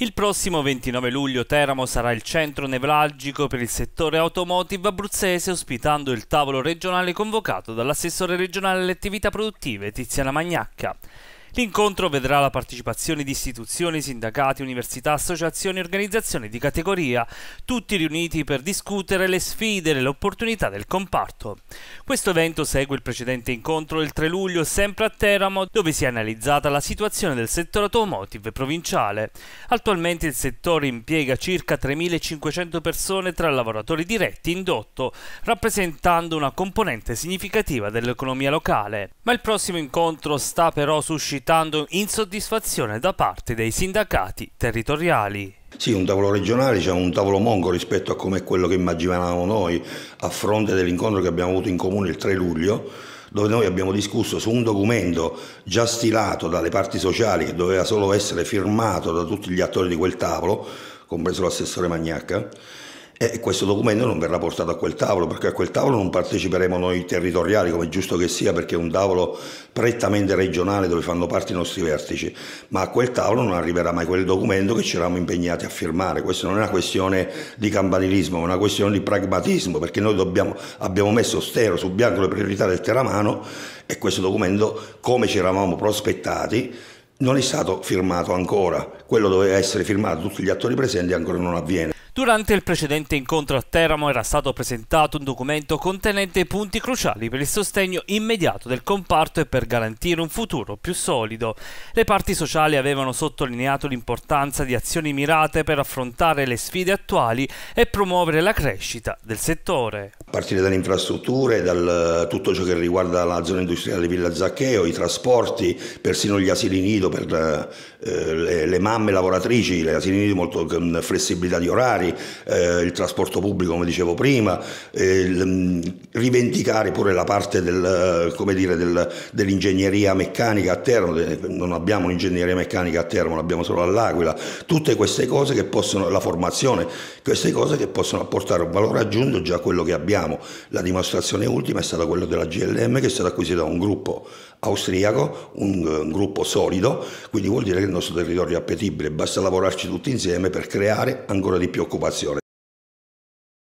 Il prossimo 29 luglio Teramo sarà il centro nevralgico per il settore automotive abruzzese ospitando il tavolo regionale convocato dall'assessore regionale alle attività produttive Tiziana Magnacca. L'incontro vedrà la partecipazione di istituzioni, sindacati, università, associazioni e organizzazioni di categoria, tutti riuniti per discutere le sfide e le opportunità del comparto. Questo evento segue il precedente incontro del 3 luglio sempre a Teramo, dove si è analizzata la situazione del settore automotive provinciale. Attualmente il settore impiega circa 3.500 persone tra lavoratori diretti e indotto, rappresentando una componente significativa dell'economia locale. Ma il prossimo incontro sta però suscitando suscitando insoddisfazione da parte dei sindacati territoriali. Sì, un tavolo regionale, cioè un tavolo monco rispetto a come quello che immaginavamo noi a fronte dell'incontro che abbiamo avuto in comune il 3 luglio dove noi abbiamo discusso su un documento già stilato dalle parti sociali che doveva solo essere firmato da tutti gli attori di quel tavolo, compreso l'assessore Magnacca, e questo documento non verrà portato a quel tavolo, perché a quel tavolo non parteciperemo noi territoriali, come è giusto che sia, perché è un tavolo prettamente regionale dove fanno parte i nostri vertici, ma a quel tavolo non arriverà mai quel documento che ci eravamo impegnati a firmare. Questa non è una questione di campanilismo, ma una questione di pragmatismo, perché noi dobbiamo, abbiamo messo stero su bianco le priorità del Teramano e questo documento, come ci eravamo prospettati, non è stato firmato ancora. Quello doveva essere firmato da tutti gli attori presenti ancora non avviene. Durante il precedente incontro a Teramo era stato presentato un documento contenente punti cruciali per il sostegno immediato del comparto e per garantire un futuro più solido. Le parti sociali avevano sottolineato l'importanza di azioni mirate per affrontare le sfide attuali e promuovere la crescita del settore. A partire dalle infrastrutture, da tutto ciò che riguarda la zona industriale di Villa Zaccheo, i trasporti, persino gli asili nido per eh, le, le mamme lavoratrici, gli asili nido molto con flessibilità di orari, ferroviari, eh, il trasporto pubblico come dicevo prima, eh, il, mm, rivendicare pure la parte del, eh, dire, del, dell'ingegneria meccanica a Teramo, non abbiamo un'ingegneria meccanica a Teramo, l'abbiamo solo all'Aquila, tutte queste cose che possono, la formazione, queste cose che possono apportare un valore aggiunto già a quello che abbiamo. La dimostrazione ultima è stata quella della GLM che è stata acquisita da un gruppo austriaco, un, un, gruppo solido, quindi vuol dire che il nostro territorio è appetibile, basta lavorarci tutti insieme per creare ancora di più occupazione.